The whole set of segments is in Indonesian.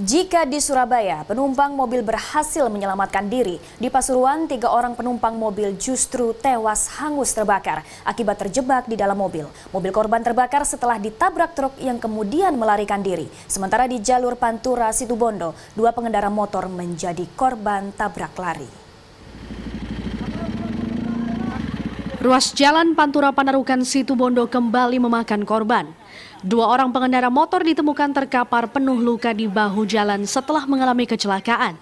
Jika di Surabaya penumpang mobil berhasil menyelamatkan diri, di Pasuruan tiga orang penumpang mobil justru tewas hangus terbakar akibat terjebak di dalam mobil. Mobil korban terbakar setelah ditabrak truk yang kemudian melarikan diri. Sementara di jalur Pantura Situbondo, dua pengendara motor menjadi korban tabrak lari. Ruas jalan Pantura Panarukan Situbondo kembali memakan korban. Dua orang pengendara motor ditemukan terkapar penuh luka di bahu jalan setelah mengalami kecelakaan.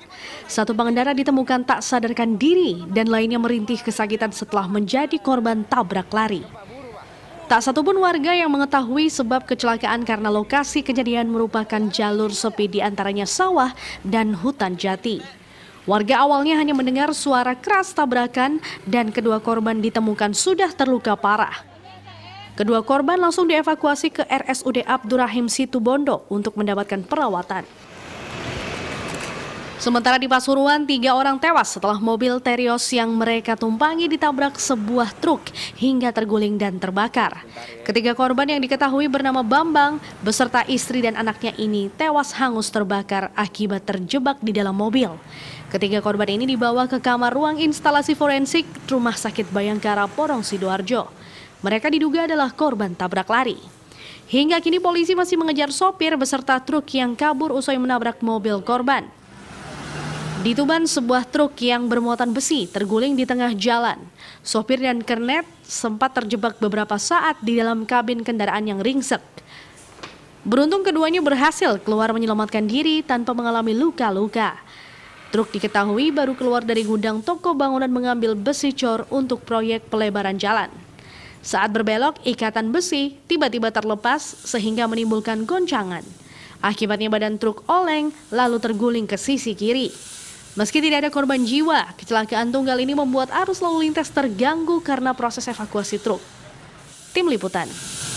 Satu pengendara ditemukan tak sadarkan diri dan lainnya merintih kesakitan setelah menjadi korban tabrak lari. Tak satupun warga yang mengetahui sebab kecelakaan karena lokasi kejadian merupakan jalur sepi di antaranya sawah dan hutan jati. Warga awalnya hanya mendengar suara keras tabrakan dan kedua korban ditemukan sudah terluka parah. Kedua korban langsung dievakuasi ke RSUD Abdurrahim Situbondo untuk mendapatkan perawatan. Sementara di Pasuruan, tiga orang tewas setelah mobil Terios yang mereka tumpangi ditabrak sebuah truk hingga terguling dan terbakar. Ketiga korban yang diketahui bernama Bambang beserta istri dan anaknya ini tewas hangus terbakar akibat terjebak di dalam mobil. Ketiga korban ini dibawa ke kamar ruang instalasi forensik Rumah Sakit Bayangkara Porong Sidoarjo. Mereka diduga adalah korban tabrak lari. Hingga kini polisi masih mengejar sopir beserta truk yang kabur usai menabrak mobil korban. Di Tuban, sebuah truk yang bermuatan besi terguling di tengah jalan. Sopir dan kernet sempat terjebak beberapa saat di dalam kabin kendaraan yang ringsek. Beruntung keduanya berhasil keluar menyelamatkan diri tanpa mengalami luka-luka. Truk diketahui baru keluar dari gudang toko bangunan mengambil besi cor untuk proyek pelebaran jalan. Saat berbelok, ikatan besi tiba-tiba terlepas sehingga menimbulkan goncangan. Akibatnya badan truk oleng lalu terguling ke sisi kiri. Meski tidak ada korban jiwa, kecelakaan tunggal ini membuat arus lalu lintas terganggu karena proses evakuasi truk. Tim Liputan